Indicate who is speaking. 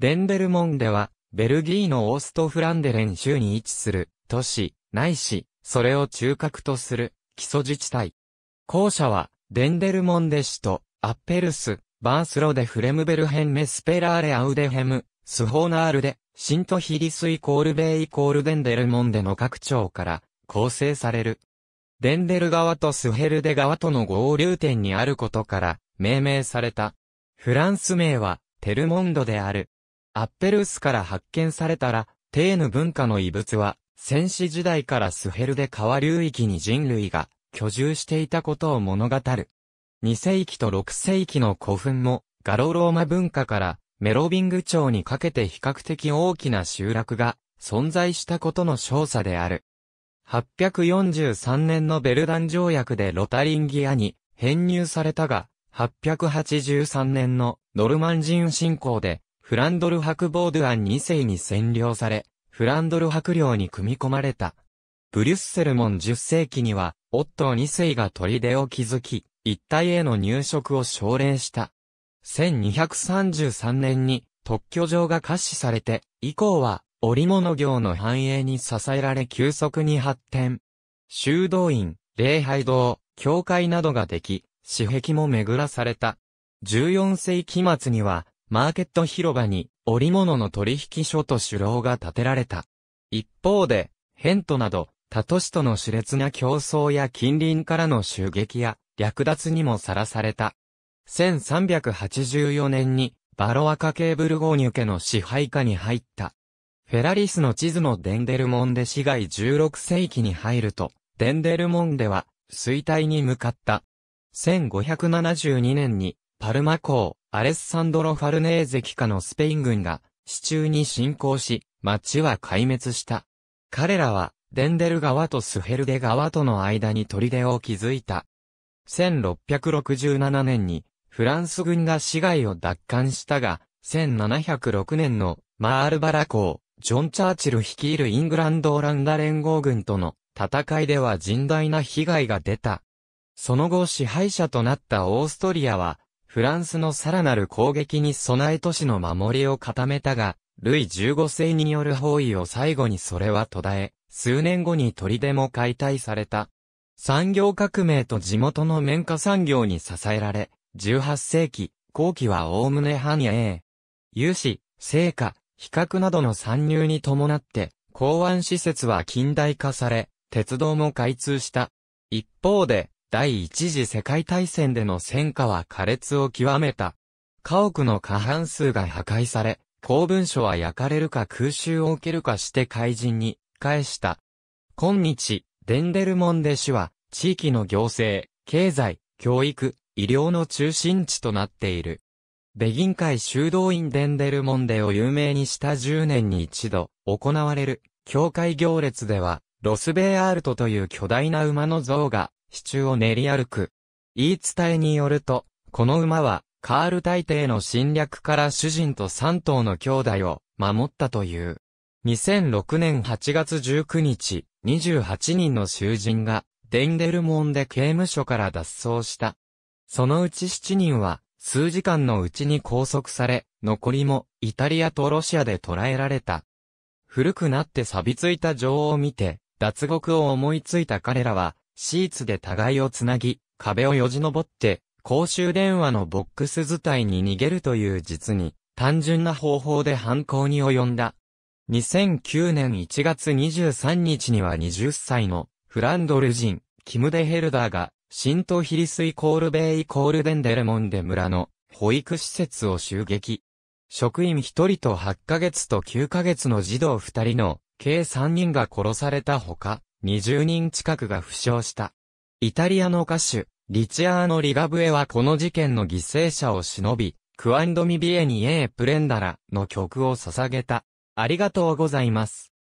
Speaker 1: デンデルモンデは、ベルギーのオーストフランデレン州に位置する、都市、ないし、それを中核とする、基礎自治体。校舎は、デンデルモンデ市と、アッペルス、バースロデフレムベルヘンメスペラーレアウデヘム、スホーナールデ、シントヒリスイコールベイイコールデンデルモンデの各町から構成される。デンデル川とスヘルデ川との合流点にあることから命名された。フランス名はテルモンドである。アッペルースから発見されたら、テーヌ文化の遺物は、先史時代からスヘルで川流域に人類が居住していたことを物語る。2世紀と6世紀の古墳も、ガロローマ文化からメロビング町にかけて比較的大きな集落が存在したことの少佐である。843年のベルダン条約でロタリンギアに編入されたが、883年のノルマン人侵攻でフランドル博ボードアン2世に占領され、フランドル博領に組み込まれた。ブリュッセル門10世紀には、オットー2世が砦を築き、一帯への入植を奨励した。1233年に特許状が可視されて、以降は織物業の繁栄に支えられ急速に発展。修道院、礼拝堂、教会などができ、私壁も巡らされた。14世紀末には、マーケット広場に織物の取引所と首楼が建てられた。一方で、ヘントなど、他都市との熾烈な競争や近隣からの襲撃や略奪にもさらされた。1384年にバロアカケーブルゴーニュ家の支配下に入った。フェラリスの地図のデンデルモンデ市街16世紀に入ると、デンデルモンデは衰退に向かった。1572年にパルマ港、アレッサンドロ・ファルネーゼ機下のスペイン軍が、市中に侵攻し、町は壊滅した。彼らは、デンデル川とスヘルデ川との間に砦を築いた。1667年に、フランス軍が市街を奪還したが、1706年のマールバラ港、ジョン・チャーチル率いるイングランド・オランダ連合軍との戦いでは甚大な被害が出た。その後支配者となったオーストリアは、フランスのさらなる攻撃に備え都市の守りを固めたが、ルイ15世による包囲を最後にそれは途絶え、数年後に砦も解体された。産業革命と地元の綿花産業に支えられ、18世紀、後期は概ね繁栄。融資、成果、比較などの参入に伴って、港湾施設は近代化され、鉄道も開通した。一方で、第一次世界大戦での戦火は苛烈を極めた。家屋の過半数が破壊され、公文書は焼かれるか空襲を受けるかして怪人に返した。今日、デンデルモンデ氏は、地域の行政、経済、教育、医療の中心地となっている。ベギン会修道院デンデルモンデを有名にした10年に一度行われる教会行列ではロスベーアルトという巨大な馬の像が支柱を練り歩く。言い伝えによると、この馬は、カール大帝の侵略から主人と三頭の兄弟を守ったという。2006年8月19日、28人の囚人が、デンデルモンで刑務所から脱走した。そのうち7人は、数時間のうちに拘束され、残りも、イタリアとロシアで捕らえられた。古くなって錆びついた女王を見て、脱獄を思いついた彼らは、シーツで互いをつなぎ、壁をよじ登って、公衆電話のボックス図体に逃げるという実に、単純な方法で犯行に及んだ。2009年1月23日には20歳のフランドル人、キム・デヘルダーが、新トヒリスイコールベイコールデンデレモンデ村の保育施設を襲撃。職員1人と8ヶ月と9ヶ月の児童2人の計3人が殺されたほか、20人近くが負傷した。イタリアの歌手、リチアーノ・リガブエはこの事件の犠牲者を忍び、クアンドミビエニエープレンダラの曲を捧げた。ありがとうございます。